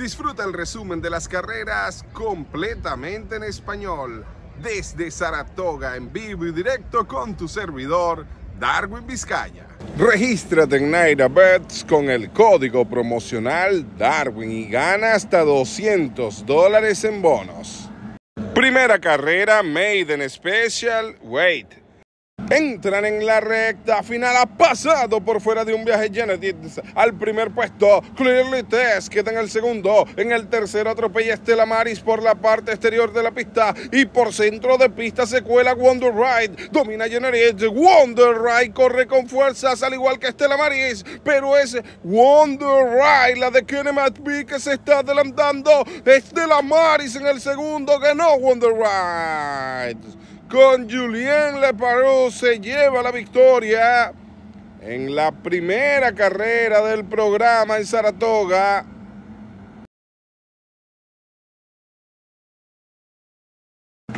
Disfruta el resumen de las carreras completamente en español desde Saratoga en vivo y directo con tu servidor Darwin Vizcaya. Regístrate en Naira con el código promocional Darwin y gana hasta 200 dólares en bonos. Primera carrera, Made in Special, Wait, Entran en la recta final, ha pasado por fuera de un viaje Genetics al primer puesto. Clearly Test queda en el segundo. En el tercero atropella Estela Maris por la parte exterior de la pista y por centro de pista se cuela Wonder Ride. Domina Genetics. Wonder Ride corre con fuerzas al igual que Estela Maris, pero es Wonder Ride la de Kenneth B que se está adelantando. Estela Maris en el segundo ganó Wonder Ride con Julien Leparo se lleva la victoria en la primera carrera del programa en Saratoga.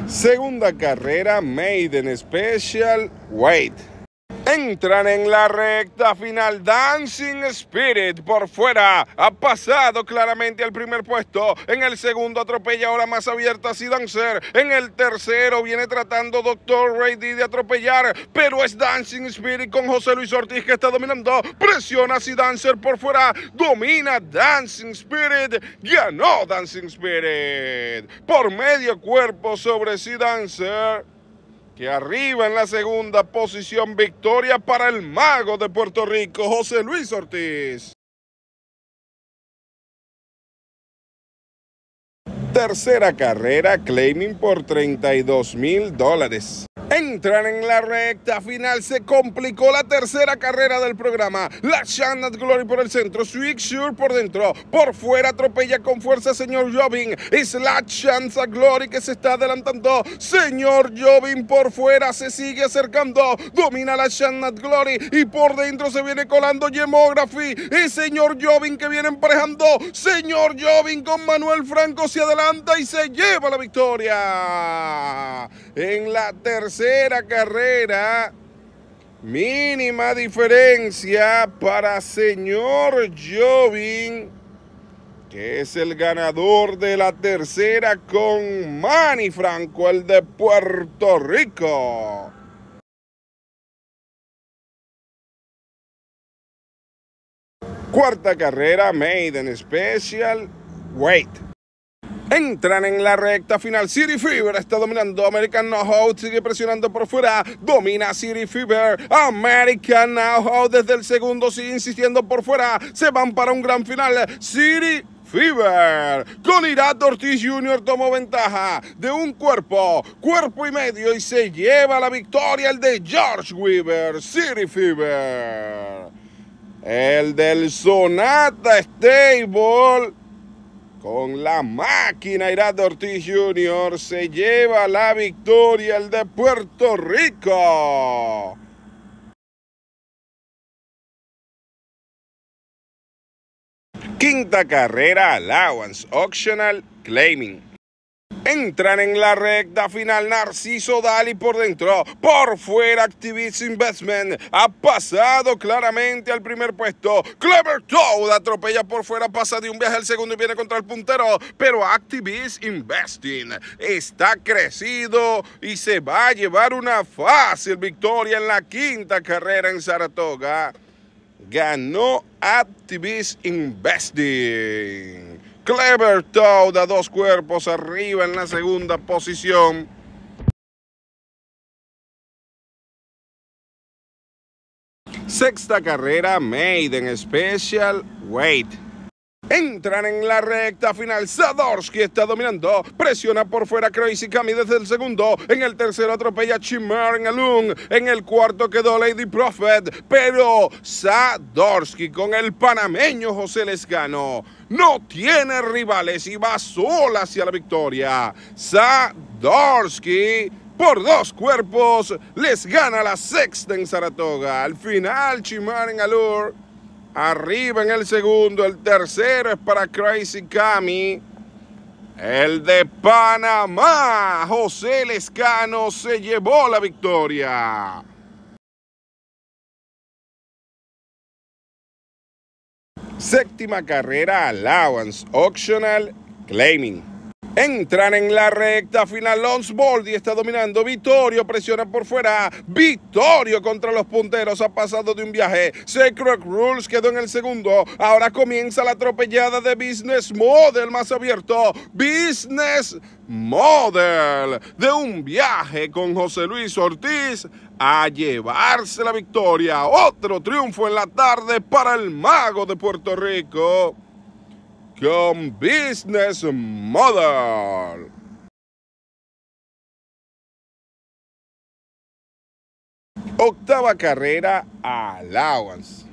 Segunda carrera, Maiden Special Wade. Entran en la recta final. Dancing Spirit por fuera. Ha pasado claramente al primer puesto. En el segundo atropella ahora más abierta si Dancer. En el tercero viene tratando Doctor Ray de atropellar. Pero es Dancing Spirit con José Luis Ortiz que está dominando. Presiona si Dancer por fuera. Domina Dancing Spirit. Ganó Dancing Spirit. Por medio cuerpo sobre si Dancer. Y arriba en la segunda posición victoria para el mago de Puerto Rico, José Luis Ortiz. Tercera carrera, claiming por 32 mil dólares entran en la recta final. Se complicó la tercera carrera del programa. La Shannon Glory por el centro. Sweet por dentro. Por fuera atropella con fuerza señor Jobin. Es la Chance Glory que se está adelantando. Señor Jobin por fuera se sigue acercando. Domina la Shannon Glory y por dentro se viene colando Gemography. Y señor Jobin que viene emparejando. Señor Jobin con Manuel Franco se adelanta y se lleva la victoria. En la tercera carrera. Mínima diferencia para señor Jovin, que es el ganador de la tercera con Manny Franco, el de Puerto Rico. Cuarta carrera, Maiden Special, Wait. Entran en la recta final. City Fever está dominando. American No sigue presionando por fuera. Domina City Fever. American No how, desde el segundo sigue insistiendo por fuera. Se van para un gran final. City Fever. Con Irat Ortiz Jr. tomó ventaja de un cuerpo, cuerpo y medio y se lleva la victoria el de George Weaver, City Fever. El del Sonata Stable con la máquina, Irá Ortiz Jr. se lleva la victoria el de Puerto Rico. Quinta carrera, Allowance, Optional Claiming. Entran en la recta final Narciso Dali por dentro, por fuera Activist Investment ha pasado claramente al primer puesto. Clever Toad atropella por fuera, pasa de un viaje al segundo y viene contra el puntero, pero Activist Investing está crecido y se va a llevar una fácil victoria en la quinta carrera en Saratoga. Ganó Activist Investing. Clever Toad da dos cuerpos arriba en la segunda posición. Sexta carrera, Maiden Special Weight. Entran en la recta final. Sadorsky está dominando. Presiona por fuera Crazy Cami desde el segundo. En el tercero atropella Chimar en Alun. En el cuarto quedó Lady Prophet. Pero Sadorsky con el panameño José Lescano no tiene rivales y va solo hacia la victoria. Sadorsky por dos cuerpos les gana la sexta en Saratoga. Al final Chimar en Alur Arriba en el segundo. El tercero es para Crazy Cami. El de Panamá, José Lescano, se llevó la victoria. Séptima carrera, Allowance, Optional, Claiming. Entran en la recta final. y está dominando. Vittorio presiona por fuera. Vittorio contra los punteros. Ha pasado de un viaje. Secret Rules quedó en el segundo. Ahora comienza la atropellada de Business Model más abierto. Business Model. De un viaje con José Luis Ortiz a llevarse la victoria. Otro triunfo en la tarde para el mago de Puerto Rico. Business Model. Octava carrera Allowance.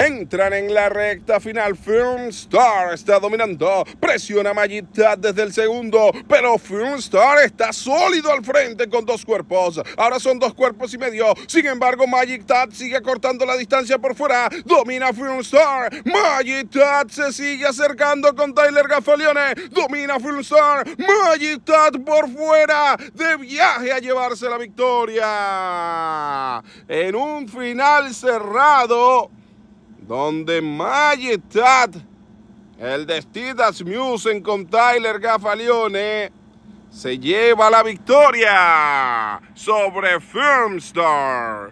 Entran en la recta final. Filmstar está dominando. Presiona Tat desde el segundo. Pero Filmstar está sólido al frente con dos cuerpos. Ahora son dos cuerpos y medio. Sin embargo, Magic sigue cortando la distancia por fuera. Domina Filmstar. Magic Tat se sigue acercando con Tyler Gafalione. Domina Filmstar. Magic Tat por fuera. De viaje a llevarse la victoria. En un final cerrado donde Majestad, el destidas Stidas Musen con Tyler Gafalione, se lleva la victoria sobre Filmstar.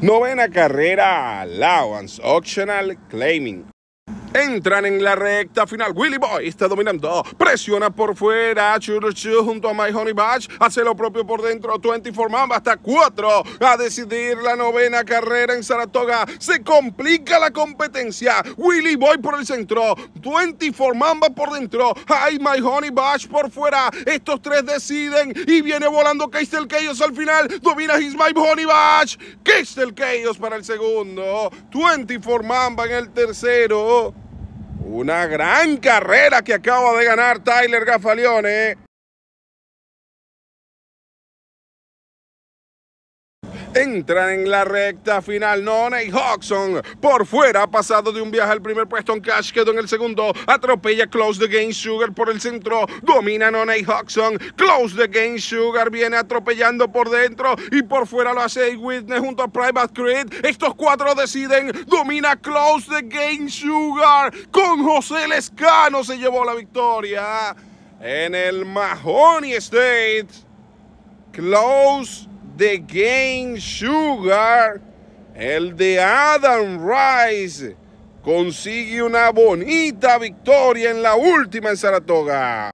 Novena carrera, Allowance Optional Claiming. Entran en la recta final. Willy Boy está dominando. Presiona por fuera. Churuchu junto a My Honey Batch. Hace lo propio por dentro. 24 Mamba hasta cuatro A decidir la novena carrera en Saratoga. Se complica la competencia. Willy Boy por el centro. 24 Mamba por dentro. Hay My Honey Batch por fuera. Estos tres deciden. Y viene volando Keistel Chaos al final. Domina His My Honey Batch. Keistel Chaos para el segundo. 24 Mamba en el tercero. Una gran carrera que acaba de ganar Tyler Gafalione. Entran en la recta final. Nonay Hawkson. por fuera, ha pasado de un viaje al primer puesto. En Cash quedó en el segundo. Atropella Close the Game Sugar por el centro. Domina Noney Hawkson. Close the Game Sugar viene atropellando por dentro y por fuera lo hace Witness junto a Private Creed. Estos cuatro deciden. Domina Close the Game Sugar. Con José Lescano se llevó la victoria en el Mahoney State. Close de Game Sugar, el de Adam Rice, consigue una bonita victoria en la última en Saratoga.